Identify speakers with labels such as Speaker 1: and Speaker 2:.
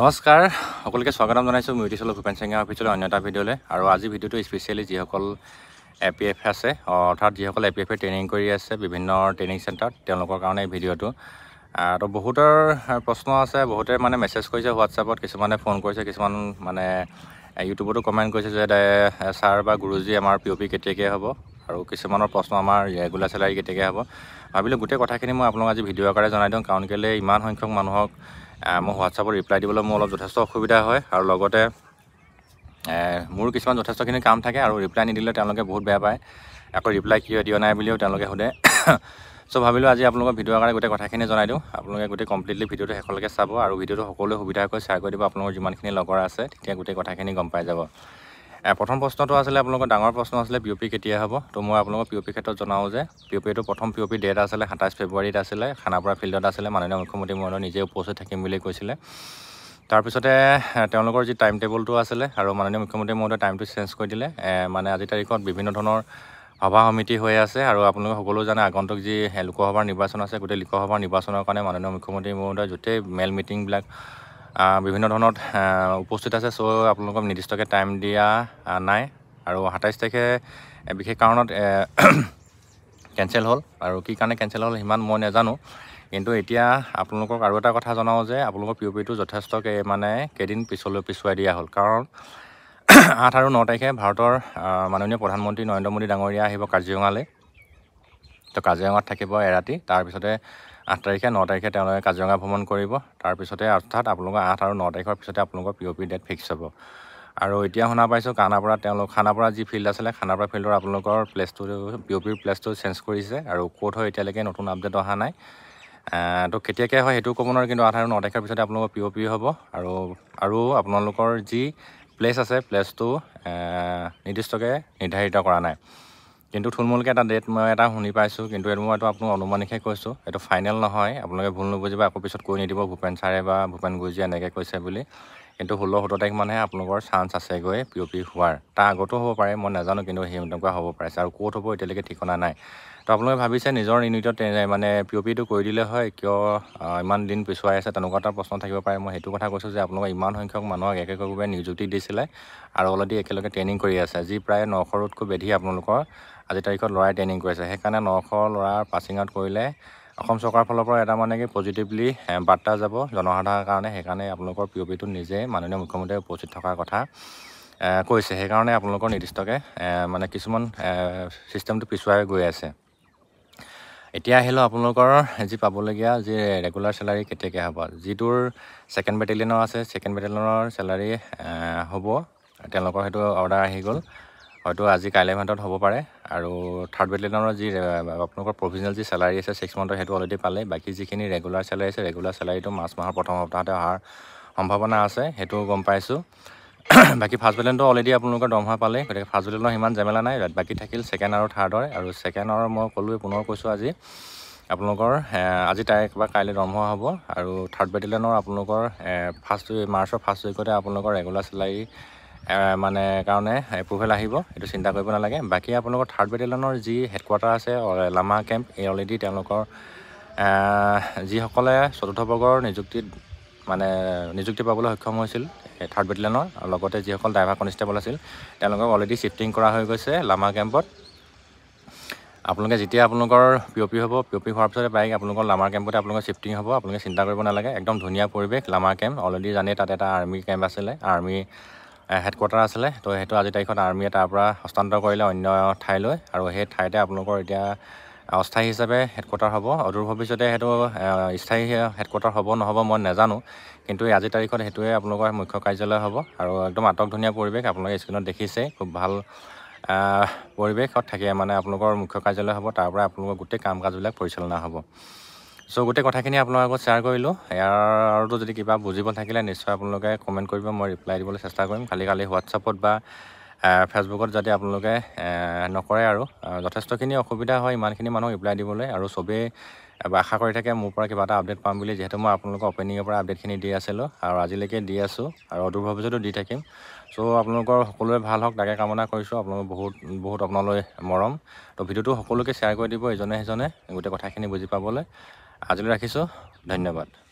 Speaker 1: নমস্কাৰ সকলোকে স্বাগতম জনাইছোঁ মিউটি চলো ভূপেন সিঙা অফিচলৈ অন্য এটা ভিডিঅ'লৈ আৰু আজি ভিডিঅ'টো স্পেচিয়েলি যিসকল এ পি এফ আছে অৰ্থাৎ যিসকল এ পি এফে ট্ৰেইনিং কৰি আছে বিভিন্ন ট্ৰেইনিং চেণ্টাৰত তেওঁলোকৰ কাৰণে এই ভিডিঅ'টো তো বহুতৰ প্ৰশ্ন আছে বহুতে মানে মেছেজ কৰিছে হোৱাটছআপত কিছুমানে ফোন কৰিছে কিছুমান মানে ইউটিউবতো কমেণ্ট কৰিছে যে ছাৰ বা গুৰুজী আমাৰ পি অ' পি কেতিয়াকৈ হ'ব আৰু কিছুমানৰ প্ৰশ্ন আমাৰ ৰেগুলাৰ চেলাৰী কেতিয়াকৈ হ'ব ভাবিলোঁ গোটেই কথাখিনি মই আপোনালোকক আজি ভিডিঅ' আকাৰে জনাই দিওঁ কাৰণ কেলৈ ইমান সংখ্যক মানুহক মই হোৱাটছআপত ৰিপ্লাই দিবলৈ মোৰ অলপ যথেষ্ট অসুবিধা হয় আৰু লগতে মোৰ কিছুমান যথেষ্টখিনি কাম থাকে আৰু ৰিপ্লাই নিদিলে তেওঁলোকে বহুত বেয়া পায় আকৌ ৰিপ্লাই কিয় দিয়া নাই বুলিও তেওঁলোকে সোধে চ' ভাবিলোঁ আজি আপোনালোকৰ ভিডিঅ'ৰ আকাৰে গোটেই কথাখিনি জনাই দিওঁ আপোনালোকে গোটেই কমপ্লিটলি ভিডিঅ'টো শেষলৈকে চাব আৰু ভিডিঅ'টো সকলোৱে সুবিধাকৈ শ্বেয়াৰ কৰি দিব আপোনালোকৰ যিমানখিনি লগৰ আছে তেতিয়া গোটেই কথাখিনি গম পাই যাব প্ৰথম প্ৰশ্নটো আছিলে আপোনালোকৰ ডাঙৰ প্ৰশ্ন আছিলে পি অ' পি কেতিয়া হ'ব ত' মই আপোনালোকৰ পি অ' পি ক্ষেত্ৰত জনাওঁ যে পি অ' পিটো প্ৰথম পি অ' পি ডেট আছিলে সাতাইছ ফেব্ৰুৱাৰীত আছিলে খানাপাৰা ফিল্ডত আছিলে মাননীয় মুখ্যমন্ত্ৰী মৰণ নিজে উপস্থিত থাকিম বুলি কৈছিলে তাৰপিছতে তেওঁলোকৰ যি টাইম টেবুলটো আছিলে আৰু মাননীয় মুখ্যমন্ত্ৰী মহোদয়ে টাইমটো চেঞ্জ কৰি দিলে মানে আজিৰ তাৰিখত বিভিন্ন ধৰণৰ সভা সমিতি হৈ আছে আৰু আপোনালোকে সকলো জানে আগন্তুক যি লোকসভাৰ নিৰ্বাচন আছে গোটেই লোকসভাৰ নিৰ্বাচনৰ কাৰণে মাননীয় মুখ্যমন্ত্ৰী মহোদয়ে গোটেই মেল মিটিংবিলাক বিভিন্ন ধৰণত উপস্থিত আছে চ' আপোনালোকক নিৰ্দিষ্টকৈ টাইম দিয়া নাই আৰু সাতাইছ তাৰিখে বিশেষ কাৰণত কেঞ্চেল হ'ল আৰু কি কাৰণে কেঞ্চেল হ'ল সিমান মই নাজানো কিন্তু এতিয়া আপোনালোকক আৰু এটা কথা জনাওঁ যে আপোনালোকৰ পি অ' পিটো যথেষ্টকৈ মানে কেইদিন পিছলৈ পিছুৱাই দিয়া হ'ল কাৰণ আঠ আৰু ন তাৰিখে ভাৰতৰ মাননীয় প্ৰধানমন্ত্ৰী নৰেন্দ্ৰ মোদী ডাঙৰীয়া আহিব কাজিৰঙালৈ তো কাজিৰঙাত থাকিব এৰাতি তাৰপিছতে আঠ তাৰিখে ন তাৰিখে তেওঁলোকে কাজিৰঙা ভ্ৰমণ কৰিব তাৰপিছতে অৰ্থাৎ আপোনালোকৰ আঠ আৰু ন তাৰিখৰ পিছতে আপোনালোকৰ P O' P date fix হ'ব আৰু এতিয়া শুনা পাইছোঁ খানাপাৰা তেওঁলোক খানাপাৰা যি ফিল্ড আছিলে খানাপাৰা ফিল্ডৰ আপোনালোকৰ প্লেচটো পি অ' পিৰ প্লেচটো চেঞ্জ কৰিছে আৰু ক'ত হয় এতিয়ালৈকে নতুন আপডেট অহা নাই তো কেতিয়াকৈ হয় সেইটো ক'ব নোৱাৰোঁ কিন্তু আঠ আৰু ন তাৰিখৰ পিছতে আপোনালোকৰ পি অ' পি হ'ব আৰু আৰু আপোনালোকৰ যি প্লেচ আছে প্লেচটো নিৰ্দিষ্টকৈ নিৰ্ধাৰিত কৰা নাই কিন্তু থুলমূলকৈ এটা ডেট মই এটা শুনি পাইছোঁ কিন্তু এইটো মই এইটো আপোনাক অনুমানিকহে কৈছোঁ এইটো ফাইনেল নহয় আপোনালোকে ভুল নুবুজিব আকৌ পিছত কৈ নিদিব ভূপেন ছাৰে বা ভূপেন গুৰুজীয়ে এনেকৈ কৈছে বুলি কিন্তু ষোল্ল সোতৰ তাৰিখ মানেহে আপোনালোকৰ চান্স আছেগৈ পি অ' পি হোৱাৰ তাৰ আগতো হ'ব পাৰে মই নাজানো কিন্তু সেই তেনেকুৱা হ'ব পাৰে আৰু ক'ত হ'ব এতিয়ালৈকে ঠিকনা নাই তো আপোনালোকে ভাবিছে নিজৰ ইউনিটত মানে পি অ' পিটো কৰি দিলে হয় কিয় ইমান দিন পিছুৱাই আছে তেনেকুৱা এটা প্ৰশ্ন থাকিব পাৰে মই সেইটো কথা কৈছোঁ যে আপোনালোকে ইমান সংখ্যক মানুহক একে একেভাৱে নিযুক্তি দিছিলে আৰু অলৰেডি একেলগে ট্ৰেইনিং কৰি আছে যি প্ৰায় নশৰতকৈ বেধি আপোনালোকৰ আজিৰ তাৰিখত ল'ৰাই ট্ৰেইনিং কৰিছে সেইকাৰণে নশ ল'ৰাৰ পাছিং আউট কৰিলে অসম চৰকাৰৰ ফালৰ পৰা এটা মানে কি পজিটিভলি বাৰ্তা যাব জনসাধাৰণৰ কাৰণে সেইকাৰণে আপোনালোকৰ পি অ' পিটো নিজে মাননীয় মুখ্যমন্ত্ৰীয়ে উপস্থিত থকাৰ কথা কৈছে সেইকাৰণে আপোনালোকৰ নিৰ্দিষ্টকৈ মানে কিছুমান ছিষ্টেমটো পিছুৱাই গৈ আছে এতিয়া আহিলোঁ আপোনালোকৰ যি পাবলগীয়া যি ৰেগুলাৰ চেলাৰী কেতিয়াকৈ হ'ব যিটোৰ ছেকেণ্ড বেটেলিয়নৰ আছে ছেকেণ্ড বেটেলিয়নৰ চেলাৰী হ'ব তেওঁলোকৰ সেইটো অৰ্ডাৰ আহি গ'ল হয়তো আজি কাইলৈ মাহত হ'ব পাৰে আৰু থাৰ্ড বেটেলিয়নৰ যি আপোনালোকৰ প্ৰভিজনেল যি চেলাৰী আছে ছিক্স মান্থৰ সেইটো অলৰেডি পালে বাকী যিখিনি ৰেগুলাৰ চেলাৰী আছে ৰেগুলাৰ চেলাৰীটো মাৰ্চ মাহৰ প্ৰথম সপ্তাহতে অহাৰ সম্ভাৱনা আছে সেইটো গম পাইছোঁ বাকী ফাৰ্ষ্ট বেটেলিয়নটো অলৰেডি আপোনালোকৰ দৰমহা পালে গতিকে ফাৰ্ষ্ট বেটেলিয়নৰ সিমান জেমেলা নাই বাকী থাকিল ছেকেণ্ড আৰু থাৰ্ডৰ আৰু ছেকেণ্ডৰ মই ক'লোৱে পুনৰ কৈছোঁ আজি আপোনালোকৰ আজি তাৰিখ বা কাইলৈ দৰমহা হ'ব আৰু থাৰ্ড বেটেলিয়নৰ আপোনালোকৰ ফাৰ্ষ্ট মাৰ্চৰ ফাৰ্ষ্ট উইকতে আপোনালোকৰ ৰেগুলাৰ চেলাৰী মানে কাৰণে এপ্ৰুভেল আহিব এইটো চিন্তা কৰিব নালাগে বাকী আপোনালোকৰ থাৰ্ড বেটেলিয়নৰ যি হেডকোৱাৰ্টাৰ আছে লামা কেম্প এই অলৰেডি তেওঁলোকৰ যিসকলে চতুৰ্থ বৰ্গৰ নিযুক্তিত মানে নিযুক্তি পাবলৈ সক্ষম হৈছিল থাৰ্ড বেটেলিয়নৰ আৰু লগতে যিসকল ড্ৰাইভাৰ কনষ্টেবল আছিল তেওঁলোকক অলৰেডি শ্বিফটিং কৰা হৈ গৈছে লামা কেম্পত আপোনালোকে যেতিয়া আপোনালোকৰ পি অ' পি হ'ব পি অ' পি হোৱাৰ পিছতে বাইক আপোনালোকৰ লামাৰ কেম্পতে আপোনালোকৰ শ্বিফটিং হ'ব আপোনালোকে চিন্তা কৰিব নালাগে একদম ধুনীয়া পৰিৱেশ লামাৰ কেম্প অলৰেডি জানেই তাত এটা আৰ্মি কেম্প আছিলে আৰ্মি হেডকোৱাৰ্টাৰ আছিলে তো সেইটো আজিৰ তাৰিখত আৰ্মীয়ে তাৰ পৰা হস্তান্তৰ কৰিলে অন্য ঠাইলৈ আৰু সেই ঠাইতে আপোনালোকৰ এতিয়া অস্থায়ী হিচাপে হেডকোৱাৰ্টাৰ হ'ব অদূৰ ভৱিষ্যতে সেইটো স্থায়ী হেডকোৱাৰ্টাৰ হ'ব নহ'ব মই নাজানো কিন্তু আজিৰ তাৰিখত সেইটোৱে আপোনালোকৰ মুখ্য কাৰ্যালয় হ'ব আৰু একদম আটক ধুনীয়া পৰিৱেশ আপোনালোকে স্ক্ৰীণত দেখিছে খুব ভাল পৰিৱেশত থাকে মানে আপোনালোকৰ মুখ্য কাৰ্যালয় হ'ব তাৰপৰা আপোনালোকৰ গোটেই কাম কাজবিলাক পৰিচালনা হ'ব চ' গোটেই কথাখিনি আপোনালোকৰ আগত শ্বেয়াৰ কৰিলোঁ ইয়াৰ আৰুতো যদি কিবা বুজিব থাকিলে নিশ্চয় আপোনালোকে কমেণ্ট কৰিব মই ৰিপ্লাই দিবলৈ চেষ্টা কৰিম খালি খালি হোৱাটছআপত বা ফেচবুকত যদি আপোনালোকে নকৰে আৰু যথেষ্টখিনি অসুবিধা হয় ইমানখিনি মানুহ ৰিপ্লাই দিবলৈ আৰু চবেই আশা কৰি থাকে মোৰ পৰা কিবা এটা আপডেট পাম বুলি যিহেতু মই আপোনালোকৰ অপেনিঙৰ পৰা আপডেটখিনি দি আছিলোঁ আৰু আজিলৈকে দি আছোঁ আৰু অদূৰ ভৱিষ্যতেও দি থাকিম চ' আপোনালোকৰ সকলোৱে ভাল হওক তাকে কামনা কৰিছোঁ আপোনালোকৰ বহুত বহুত আপোনালৈ মৰম তো ভিডিঅ'টো সকলোকে শ্বেয়াৰ কৰি দিব ইজনে সিজনে গোটেই কথাখিনি বুজি পাবলৈ আজিলৈ ৰাখিছোঁ ধন্যবাদ